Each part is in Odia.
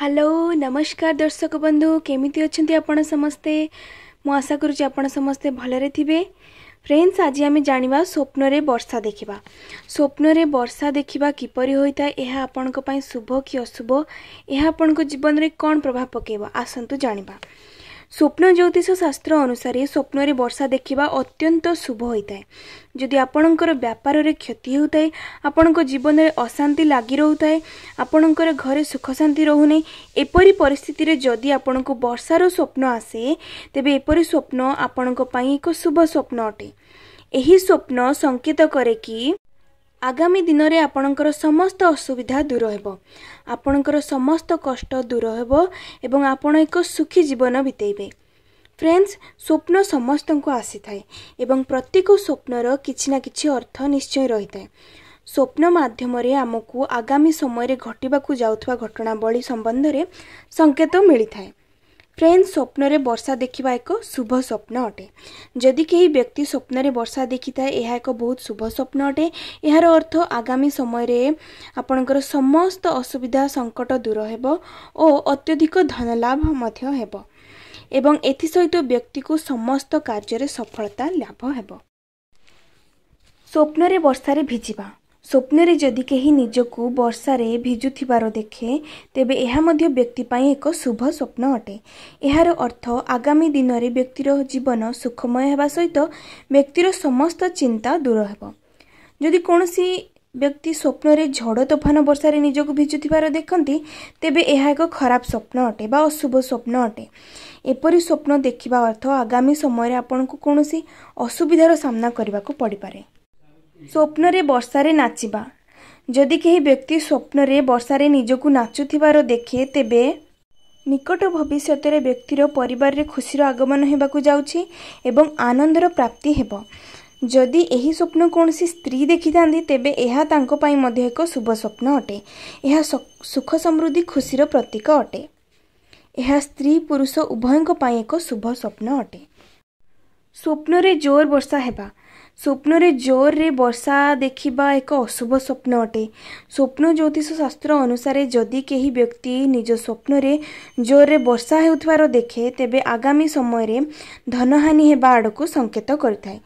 ହ୍ୟାଲୋ ନମସ୍କାର ଦର୍ଶକ ବନ୍ଧୁ କେମିତି ଅଛନ୍ତି ଆପଣ ସମସ୍ତେ ମୁଁ ଆଶା କରୁଛି ଆପଣ ସମସ୍ତେ ଭଲରେ ଥିବେ ଫ୍ରେଣ୍ଡସ୍ ଆଜି ଆମେ ଜାଣିବା ସ୍ୱପ୍ନରେ ବର୍ଷା ଦେଖିବା ସ୍ୱପ୍ନରେ ବର୍ଷା ଦେଖିବା କିପରି ହୋଇଥାଏ ଏହା ଆପଣଙ୍କ ପାଇଁ ଶୁଭ କି ଅଶୁଭ ଏହା ଆପଣଙ୍କ ଜୀବନରେ କ'ଣ ପ୍ରଭାବ ପକାଇବ ଆସନ୍ତୁ ଜାଣିବା ସ୍ୱପ୍ନ ଜ୍ୟୋତିଷ ଶାସ୍ତ୍ର ଅନୁସାରେ ସ୍ୱପ୍ନରେ ବର୍ଷା ଦେଖିବା ଅତ୍ୟନ୍ତ ଶୁଭ ହୋଇଥାଏ ଯଦି ଆପଣଙ୍କର ବ୍ୟାପାରରେ କ୍ଷତି ହେଉଥାଏ ଆପଣଙ୍କ ଜୀବନରେ ଅଶାନ୍ତି ଲାଗି ରହୁଥାଏ ଆପଣଙ୍କର ଘରେ ସୁଖଶାନ୍ତି ରହୁନାହିଁ ଏପରି ପରିସ୍ଥିତିରେ ଯଦି ଆପଣଙ୍କୁ ବର୍ଷାର ସ୍ୱପ୍ନ ଆସେ ତେବେ ଏପରି ସ୍ୱପ୍ନ ଆପଣଙ୍କ ପାଇଁ ଏକ ଶୁଭ ସ୍ୱପ୍ନ ଅଟେ ଏହି ସ୍ୱପ୍ନ ସଂକେତ କରେ କି ଆଗାମୀ ଦିନରେ ଆପଣଙ୍କର ସମସ୍ତ ଅସୁବିଧା ଦୂର ହେବ ଆପଣଙ୍କର ସମସ୍ତ କଷ୍ଟ ଦୂର ହେବ ଏବଂ ଆପଣ ଏକ ସୁଖୀ ଜୀବନ ବିତେଇବେ ଫ୍ରେଣ୍ଡସ୍ ସ୍ୱପ୍ନ ସମସ୍ତଙ୍କୁ ଆସିଥାଏ ଏବଂ ପ୍ରତ୍ୟେକ ସ୍ୱପ୍ନର କିଛି ନା କିଛି ଅର୍ଥ ନିଶ୍ଚୟ ରହିଥାଏ ସ୍ୱପ୍ନ ମାଧ୍ୟମରେ ଆମକୁ ଆଗାମୀ ସମୟରେ ଘଟିବାକୁ ଯାଉଥିବା ଘଟଣାବଳୀ ସମ୍ବନ୍ଧରେ ସଙ୍କେତ ମିଳିଥାଏ ଫ୍ରେଣ୍ଡ ସ୍ୱପ୍ନରେ ବର୍ଷା ଦେଖିବା ଏକ ଶୁଭ ସ୍ୱପ୍ନ ଅଟେ ଯଦି କେହି ବ୍ୟକ୍ତି ସ୍ୱପ୍ନରେ ବର୍ଷା ଦେଖିଥାଏ ଏହା ଏକ ବହୁତ ଶୁଭ ସ୍ୱପ୍ନ ଅଟେ ଏହାର ଅର୍ଥ ଆଗାମୀ ସମୟରେ ଆପଣଙ୍କର ସମସ୍ତ ଅସୁବିଧା ସଙ୍କଟ ଦୂର ହେବ ଓ ଅତ୍ୟଧିକ ଧନଲାଭ ମଧ୍ୟ ହେବ ଏବଂ ଏଥିସହିତ ବ୍ୟକ୍ତିକୁ ସମସ୍ତ କାର୍ଯ୍ୟରେ ସଫଳତା ଲାଭ ହେବ ସ୍ୱପ୍ନରେ ବର୍ଷାରେ ଭିଜିବା ସ୍ୱପ୍ନରେ ଯଦି କେହି ନିଜକୁ ବର୍ଷାରେ ଭିଜୁଥିବାର ଦେଖେ ତେବେ ଏହା ମଧ୍ୟ ବ୍ୟକ୍ତି ପାଇଁ ଏକ ଶୁଭ ସ୍ୱପ୍ନ ଅଟେ ଏହାର ଅର୍ଥ ଆଗାମୀ ଦିନରେ ବ୍ୟକ୍ତିର ଜୀବନ ସୁଖମୟ ହେବା ସହିତ ବ୍ୟକ୍ତିର ସମସ୍ତ ଚିନ୍ତା ଦୂର ହେବ ଯଦି କୌଣସି ବ୍ୟକ୍ତି ସ୍ୱପ୍ନରେ ଝଡ଼ ତୋଫାନ ବର୍ଷାରେ ନିଜକୁ ଭିଜୁଥିବାର ଦେଖନ୍ତି ତେବେ ଏହା ଏକ ଖରାପ ସ୍ୱପ୍ନ ଅଟେ ବା ଅଶୁଭ ସ୍ୱପ୍ନ ଅଟେ ଏପରି ସ୍ୱପ୍ନ ଦେଖିବା ଅର୍ଥ ଆଗାମୀ ସମୟରେ ଆପଣଙ୍କୁ କୌଣସି ଅସୁବିଧାର ସାମ୍ନା କରିବାକୁ ପଡ଼ିପାରେ ସ୍ୱପ୍ନରେ ବର୍ଷାରେ ନାଚିବା ଯଦି କେହି ବ୍ୟକ୍ତି ସ୍ୱପ୍ନରେ ବର୍ଷାରେ ନିଜକୁ ନାଚୁଥିବାର ଦେଖେ ତେବେ ନିକଟ ଭବିଷ୍ୟତରେ ବ୍ୟକ୍ତିର ପରିବାରରେ ଖୁସିର ଆଗମନ ହେବାକୁ ଯାଉଛି ଏବଂ ଆନନ୍ଦର ପ୍ରାପ୍ତି ହେବ ଯଦି ଏହି ସ୍ୱପ୍ନ କୌଣସି ସ୍ତ୍ରୀ ଦେଖିଥାନ୍ତି ତେବେ ଏହା ତାଙ୍କ ପାଇଁ ମଧ୍ୟ ଏକ ଶୁଭ ସ୍ୱପ୍ନ ଅଟେ ଏହା ସୁଖ ସମୃଦ୍ଧି ଖୁସିର ପ୍ରତୀକ ଅଟେ ଏହା ସ୍ତ୍ରୀ ପୁରୁଷ ଉଭୟଙ୍କ ପାଇଁ ଏକ ଶୁଭ ସ୍ୱପ୍ନ ଅଟେ ସ୍ୱପ୍ନରେ ଜୋର ବର୍ଷା ହେବା ସ୍ୱପ୍ନରେ ଜୋରରେ ବର୍ଷା ଦେଖିବା ଏକ ଅଶୁଭ ସ୍ୱପ୍ନ ଅଟେ ସ୍ୱପ୍ନ ଜ୍ୟୋତିଷ ଶାସ୍ତ୍ର ଅନୁସାରେ ଯଦି କେହି ବ୍ୟକ୍ତି ନିଜ ସ୍ୱପ୍ନରେ ଜୋରରେ ବର୍ଷା ହେଉଥିବାର ଦେଖେ ତେବେ ଆଗାମୀ ସମୟରେ ଧନହାନି ହେବା ଆଡ଼କୁ ସଂକେତ କରିଥାଏ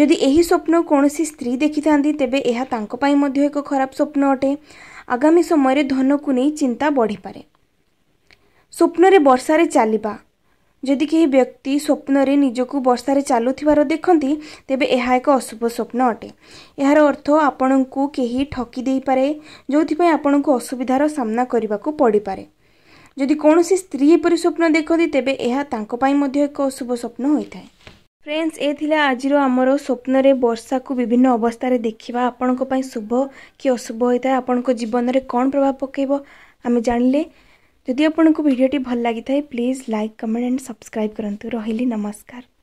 ଯଦି ଏହି ସ୍ୱପ୍ନ କୌଣସି ସ୍ତ୍ରୀ ଦେଖିଥାନ୍ତି ତେବେ ଏହା ତାଙ୍କ ପାଇଁ ମଧ୍ୟ ଏକ ଖରାପ ସ୍ୱପ୍ନ ଅଟେ ଆଗାମୀ ସମୟରେ ଧନକୁ ନେଇ ଚିନ୍ତା ବଢ଼ିପାରେ ସ୍ୱପ୍ନରେ ବର୍ଷାରେ ଚାଲିବା ଯଦି କେହି ବ୍ୟକ୍ତି ସ୍ୱପ୍ନରେ ନିଜକୁ ବର୍ଷାରେ ଚାଲୁଥିବାର ଦେଖନ୍ତି ତେବେ ଏହା ଏକ ଅଶୁଭ ସ୍ୱପ୍ନ ଅଟେ ଏହାର ଅର୍ଥ ଆପଣଙ୍କୁ କେହି ଠକି ଦେଇପାରେ ଯେଉଁଥିପାଇଁ ଆପଣଙ୍କୁ ଅସୁବିଧାର ସାମ୍ନା କରିବାକୁ ପଡ଼ିପାରେ ଯଦି କୌଣସି ସ୍ତ୍ରୀ ଏପରି ସ୍ୱପ୍ନ ଦେଖନ୍ତି ତେବେ ଏହା ତାଙ୍କ ପାଇଁ ମଧ୍ୟ ଏକ ଅଶୁଭ ସ୍ୱପ୍ନ ହୋଇଥାଏ ଫ୍ରେଣ୍ଡସ୍ ଏ ଥିଲା ଆଜିର ଆମର ସ୍ୱପ୍ନରେ ବର୍ଷାକୁ ବିଭିନ୍ନ ଅବସ୍ଥାରେ ଦେଖିବା ଆପଣଙ୍କ ପାଇଁ ଶୁଭ କି ଅଶୁଭ ହୋଇଥାଏ ଆପଣଙ୍କ ଜୀବନରେ କ'ଣ ପ୍ରଭାବ ପକାଇବ ଆମେ ଜାଣିଲେ जदि आपन को भिडियोटी भल लगी please like comment and subscribe करूँ रही नमस्कार